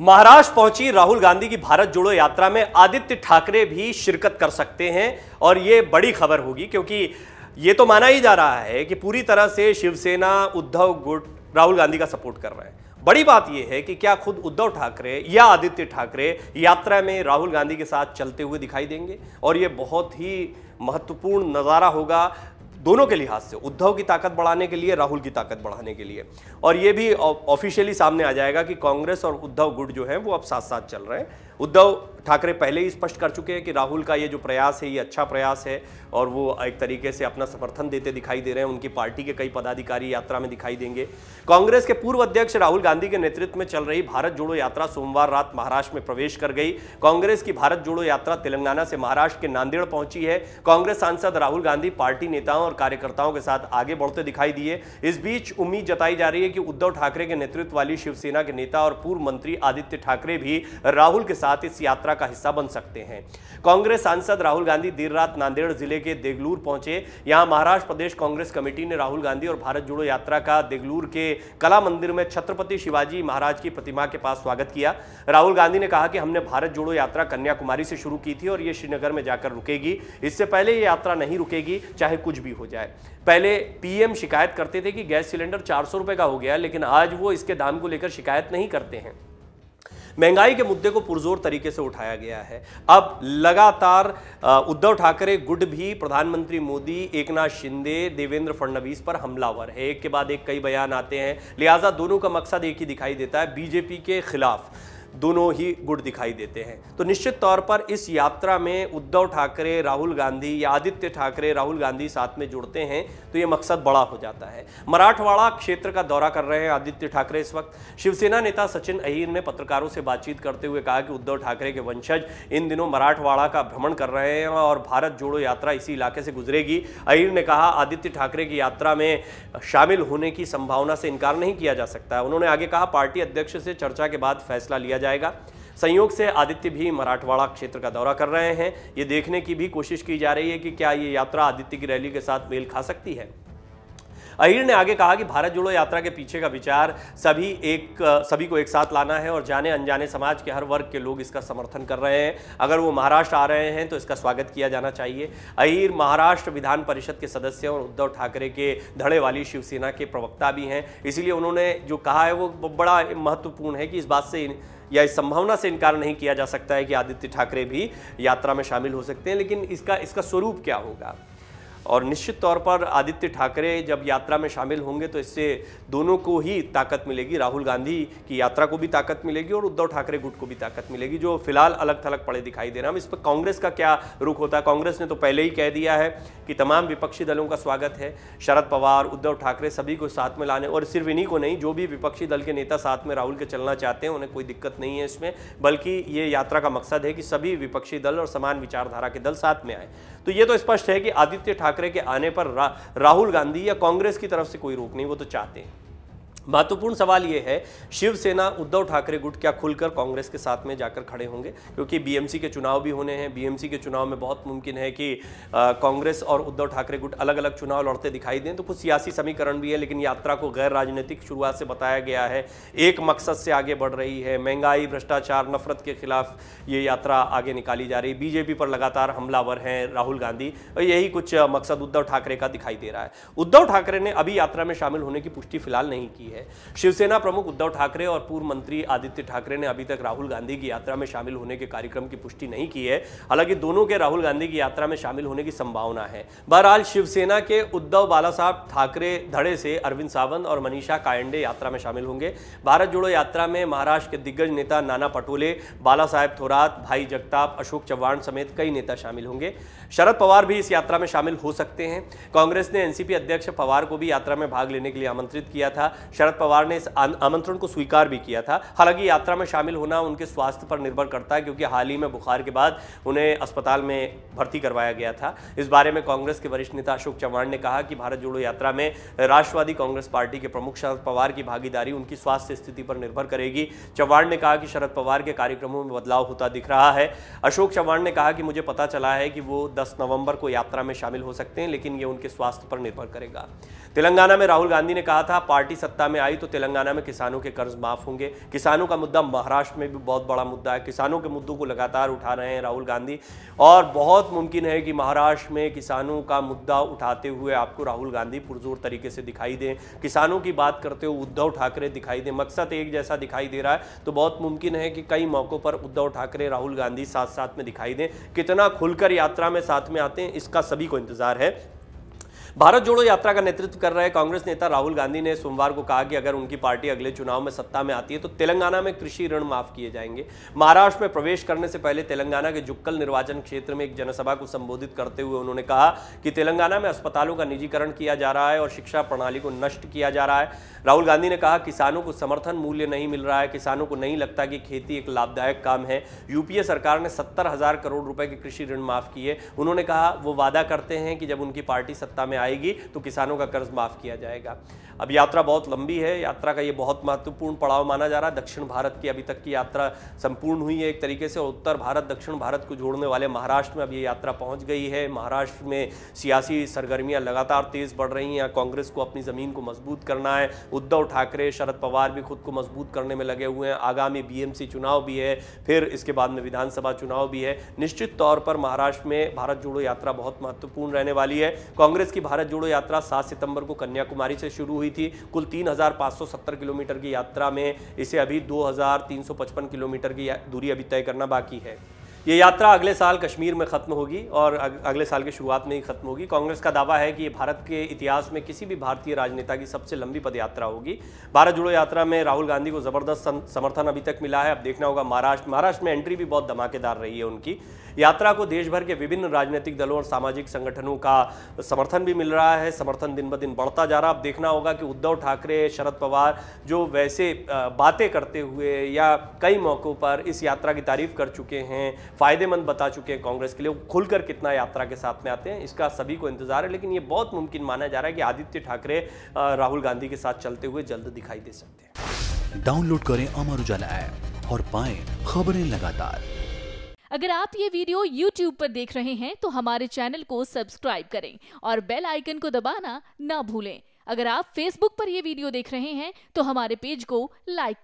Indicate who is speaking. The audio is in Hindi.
Speaker 1: महाराष्ट्र पहुंची राहुल गांधी की भारत जोड़ो यात्रा में आदित्य ठाकरे भी शिरकत कर सकते हैं और ये बड़ी खबर होगी क्योंकि ये तो माना ही जा रहा है कि पूरी तरह से शिवसेना उद्धव गुट राहुल गांधी का सपोर्ट कर रहे हैं बड़ी बात यह है कि क्या खुद उद्धव ठाकरे या आदित्य ठाकरे यात्रा में राहुल गांधी के साथ चलते हुए दिखाई देंगे और ये बहुत ही महत्वपूर्ण नज़ारा होगा दोनों के लिहाज से उद्धव की ताकत बढ़ाने के लिए राहुल की ताकत बढ़ाने के लिए और ये भी ऑफिशियली सामने आ जाएगा कि कांग्रेस और उद्धव गुट जो है वो अब साथ साथ चल रहे हैं उद्धव ठाकरे पहले ही स्पष्ट कर चुके हैं कि राहुल का ये जो प्रयास है ये अच्छा प्रयास है और वो एक तरीके से अपना समर्थन देते दिखाई दे रहे हैं उनकी पार्टी के कई पदाधिकारी यात्रा में दिखाई देंगे कांग्रेस के पूर्व अध्यक्ष राहुल गांधी के नेतृत्व में चल रही भारत जोड़ो यात्रा सोमवार रात महाराष्ट्र में प्रवेश कर गई कांग्रेस की भारत जोड़ो यात्रा तेलंगाना से महाराष्ट्र के नांदेड़ पहुंची है कांग्रेस सांसद राहुल गांधी पार्टी नेताओं और कार्यकर्ताओं के साथ आगे बढ़ते दिखाई दिए इस बीच उम्मीद जताई जा रही है कि उद्धव ठाकरे के नेतृत्व वाली शिवसेना के नेता और पूर्व मंत्री आदित्य ठाकरे भी राहुल के साथ इस यात्रा का हिस्सा बन सकते हैं कांग्रेस सांसद राहुल गांधी देर रात नांदेड़ जिले के देगलूर पहुंचे यहां महाराष्ट्र प्रदेश कांग्रेस कमेटी ने राहुल गांधी और भारत जोड़ो यात्रा का देगलूर के कला मंदिर में छत्रपति शिवाजी महाराज की प्रतिमा के पास स्वागत किया राहुल गांधी ने कहा कि हमने भारत जोड़ो यात्रा कन्याकुमारी से शुरू की थी और ये श्रीनगर में जाकर रुकेगी इससे पहले ये यात्रा नहीं रुकेगी चाहे कुछ भी हो जाए पहले पीएम शिकायत करते थे कि गैस सिलेंडर चार सौ का हो गया लेकिन आज वो इसके दाम को लेकर शिकायत नहीं करते हैं महंगाई के मुद्दे को पुरजोर तरीके से उठाया गया है अब लगातार उद्धव ठाकरे गुड भी प्रधानमंत्री मोदी एकनाथ शिंदे देवेंद्र फडणवीस पर हमलावर है एक के बाद एक कई बयान आते हैं लिहाजा दोनों का मकसद एक ही दिखाई देता है बीजेपी के खिलाफ दोनों ही गुड दिखाई देते हैं तो निश्चित तौर पर इस यात्रा में उद्धव ठाकरे राहुल गांधी या आदित्य ठाकरे राहुल गांधी साथ में जुड़ते हैं तो ये मकसद बड़ा हो जाता है मराठवाड़ा क्षेत्र का दौरा कर रहे हैं आदित्य ठाकरे इस वक्त शिवसेना नेता सचिन अहिर ने पत्रकारों से बातचीत करते हुए कहा कि उद्धव ठाकरे के वंशज इन दिनों मराठवाड़ा का भ्रमण कर रहे हैं और भारत जोड़ो यात्रा इसी इलाके से गुजरेगी अहिर ने कहा आदित्य ठाकरे की यात्रा में शामिल होने की संभावना से इनकार नहीं किया जा सकता उन्होंने आगे कहा पार्टी अध्यक्ष से चर्चा के बाद फैसला लिया जाएगा संयोग से आदित्य भी मराठवाड़ा क्षेत्र का दौरा कर रहे हैं ये देखने की भी कोशिश की जा रही है कि क्या ये यात्रा आदित्य की रैली के साथ मेल खा सकती है अहिर ने आगे कहा कि भारत जोड़ो यात्रा के पीछे का विचार सभी एक सभी को एक साथ लाना है और जाने अनजाने समाज के हर वर्ग के लोग इसका समर्थन कर रहे हैं अगर वो महाराष्ट्र आ रहे हैं तो इसका स्वागत किया जाना चाहिए अहिर महाराष्ट्र विधान परिषद के सदस्य और उद्धव ठाकरे के धड़े वाली शिवसेना के प्रवक्ता भी हैं इसीलिए उन्होंने जो कहा है वो बड़ा महत्वपूर्ण है कि इस बात से या इस संभावना से इनकार नहीं किया जा सकता है कि आदित्य ठाकरे भी यात्रा में शामिल हो सकते हैं लेकिन इसका इसका स्वरूप क्या होगा और निश्चित तौर पर आदित्य ठाकरे जब यात्रा में शामिल होंगे तो इससे दोनों को ही ताकत मिलेगी राहुल गांधी की यात्रा को भी ताकत मिलेगी और उद्धव ठाकरे गुट को भी ताकत मिलेगी जो फिलहाल अलग थलग पड़े दिखाई दे रहे हैं इस पर कांग्रेस का क्या रुख होता है कांग्रेस ने तो पहले ही कह दिया है कि तमाम विपक्षी दलों का स्वागत है शरद पवार उद्धव ठाकरे सभी को साथ में लाने और सिर्फ इन्हीं को नहीं जो भी विपक्षी दल के नेता साथ में राहुल के चलना चाहते हैं उन्हें कोई दिक्कत नहीं है इसमें बल्कि ये यात्रा का मकसद है कि सभी विपक्षी दल और समान विचारधारा के दल साथ में आए तो ये तो स्पष्ट है कि आदित्य ठाकरे ठाकरे के आने पर रा, राहुल गांधी या कांग्रेस की तरफ से कोई रोक नहीं वो तो चाहते हैं महत्वपूर्ण सवाल ये है शिवसेना उद्धव ठाकरे गुट क्या खुलकर कांग्रेस के साथ में जाकर खड़े होंगे क्योंकि बीएमसी के चुनाव भी होने हैं बीएमसी के चुनाव में बहुत मुमकिन है कि कांग्रेस और उद्धव ठाकरे गुट अलग अलग चुनाव लड़ते दिखाई दें तो कुछ सियासी समीकरण भी है लेकिन यात्रा को गैर राजनीतिक शुरुआत से बताया गया है एक मकसद से आगे बढ़ रही है महंगाई भ्रष्टाचार नफरत के खिलाफ ये यात्रा आगे निकाली जा रही बीजेपी पर लगातार हमलावर हैं राहुल गांधी और तो यही कुछ मकसद उद्धव ठाकरे का दिखाई दे रहा है उद्धव ठाकरे ने अभी यात्रा में शामिल होने की पुष्टि फिलहाल नहीं की है है शिवसेना प्रमुख उद्धव ठाकरे और पूर्व मंत्री आदित्य ठाकरे ने अभी तक राहुल गांधी की यात्रा में शामिल होने के कार्यक्रम की पुष्टि नहीं की है हालांकि दोनों के राहुल गांधी की यात्रा में शामिल होने की संभावना है बहरहाल शिवसेना के उद्धव बाला ठाकरे धड़े से अरविंद सावंत और मनीषा कायंडे यात्रा में शामिल होंगे भारत जोड़ो यात्रा में महाराष्ट्र के दिग्गज नेता नाना पटोले बाला साहेब थोरात भाई जगताप अशोक चव्हाण समेत कई नेता शामिल होंगे शरद पवार भी इस यात्रा में शामिल हो सकते हैं कांग्रेस ने एनसीपी अध्यक्ष पवार को भी यात्रा में भाग लेने के लिए आमंत्रित किया था शरद पवार ने इस आमंत्रण को स्वीकार भी किया था हालांकि यात्रा में शामिल होना उनके स्वास्थ्य पर निर्भर करता है क्योंकि हाल ही में बुखार के बाद उन्हें अस्पताल में भर्ती करवाया गया था इस बारे में कांग्रेस के वरिष्ठ नेता अशोक चव्हाण ने कहा कि भारत जोड़ो यात्रा में राष्ट्रवादी कांग्रेस पार्टी के प्रमुख शरद पवार की भागीदारी उनकी स्वास्थ्य स्थिति पर निर्भर करेगी चव्हाण ने कहा कि शरद पवार के कार्यक्रमों में बदलाव होता दिख रहा है अशोक चव्हाण ने कहा कि मुझे पता चला है कि वो दस नवंबर को यात्रा में शामिल हो सकते हैं लेकिन ये उनके स्वास्थ्य पर निर्भर करेगा तेलंगाना में राहुल गांधी ने कहा था पार्टी सत्ता में में आई तो तेलंगाना में किसानों के कर्ज माफ होंगे किसानों का मुद्दा महाराष्ट्र में भी बहुत बड़ा मुद्दा है किसानों के मुद्दों को लगातार उठा रहे हैं राहुल गांधी और बहुत मुमकिन है कि महाराष्ट्र में किसानों का मुद्दा उठाते हुए आपको राहुल गांधी पुरजोर तरीके से दिखाई दें किसानों की बात करते हुए उद्धव ठाकरे दिखाई दें मकसद एक जैसा दिखाई दे रहा है तो बहुत मुमकिन है कि कई मौक़ों पर उद्धव ठाकरे राहुल गांधी साथ साथ में दिखाई दें कितना खुलकर यात्रा में साथ में आते हैं इसका सभी को इंतज़ार है भारत जोड़ो यात्रा का नेतृत्व कर रहे कांग्रेस नेता राहुल गांधी ने सोमवार को कहा कि अगर उनकी पार्टी अगले चुनाव में सत्ता में आती है तो तेलंगाना में कृषि ऋण माफ किए जाएंगे महाराष्ट्र में प्रवेश करने से पहले तेलंगाना के जुक्कल निर्वाचन क्षेत्र में एक जनसभा को संबोधित करते हुए उन्होंने कहा कि तेलंगाना में अस्पतालों का निजीकरण किया जा रहा है और शिक्षा प्रणाली को नष्ट किया जा रहा है राहुल गांधी ने कहा किसानों को समर्थन मूल्य नहीं मिल रहा है किसानों को नहीं लगता कि खेती एक लाभदायक काम है यूपीए सरकार ने सत्तर हजार करोड़ रुपए के कृषि ऋण माफ किए उन्होंने कहा वो वादा करते हैं कि जब उनकी पार्टी सत्ता में आएगी तो किसानों का कर्ज माफ़ किया जाएगा अब यात्रा बहुत लंबी है यात्रा का ये बहुत महत्वपूर्ण पड़ाव माना जा रहा है दक्षिण भारत की अभी तक की यात्रा संपूर्ण हुई है एक तरीके से उत्तर भारत दक्षिण भारत को जोड़ने वाले महाराष्ट्र में अब ये यात्रा पहुंच गई है महाराष्ट्र में सियासी सरगर्मियां लगातार तेज़ बढ़ रही हैं कांग्रेस को अपनी ज़मीन को मजबूत करना है उद्धव ठाकरे शरद पवार भी खुद को मजबूत करने में लगे हुए हैं आगामी बीएमसी चुनाव भी है फिर इसके बाद में विधानसभा चुनाव भी है निश्चित तौर पर महाराष्ट्र में भारत जोड़ो यात्रा बहुत महत्वपूर्ण रहने वाली है कांग्रेस की भारत जोड़ो यात्रा 7 सितंबर को कन्याकुमारी से शुरू हुई थी कुल 3,570 किलोमीटर की यात्रा में इसे अभी 2,355 किलोमीटर की दूरी अभी तय करना बाकी है ये यात्रा अगले साल कश्मीर में ख़त्म होगी और अगले साल की शुरुआत में ही ख़त्म होगी कांग्रेस का दावा है कि ये भारत के इतिहास में किसी भी भारतीय राजनेता की सबसे लंबी पदयात्रा होगी भारत जोड़ो यात्रा में राहुल गांधी को ज़बरदस्त समर्थन अभी तक मिला है अब देखना होगा महाराष्ट्र महाराष्ट्र में एंट्री भी बहुत धमाकेदार रही है उनकी यात्रा को देश भर के विभिन्न राजनीतिक दलों और सामाजिक संगठनों का समर्थन भी मिल रहा है समर्थन दिन ब दिन बढ़ता जा रहा है अब देखना होगा कि उद्धव ठाकरे शरद पवार जो वैसे बातें करते हुए या कई मौक़ों पर इस यात्रा की तारीफ कर चुके हैं फ़ायदेमंद बता चुके हैं कांग्रेस के लिए वो खुलकर कितना यात्रा के साथ में आते हैं इसका सभी को इंतजार है लेकिन ये बहुत मुमकिन माना जा रहा है कि आदित्य ठाकरे राहुल गांधी के साथ चलते हुए जल्द दिखाई दे सकते हैं डाउनलोड करें अमर उजाला ऐप और पाए खबरें लगातार अगर आप ये वीडियो YouTube पर देख रहे हैं तो हमारे चैनल को सब्सक्राइब करें और बेल आइकन को दबाना ना भूलें अगर आप Facebook पर यह वीडियो देख रहे हैं तो हमारे पेज को लाइक करें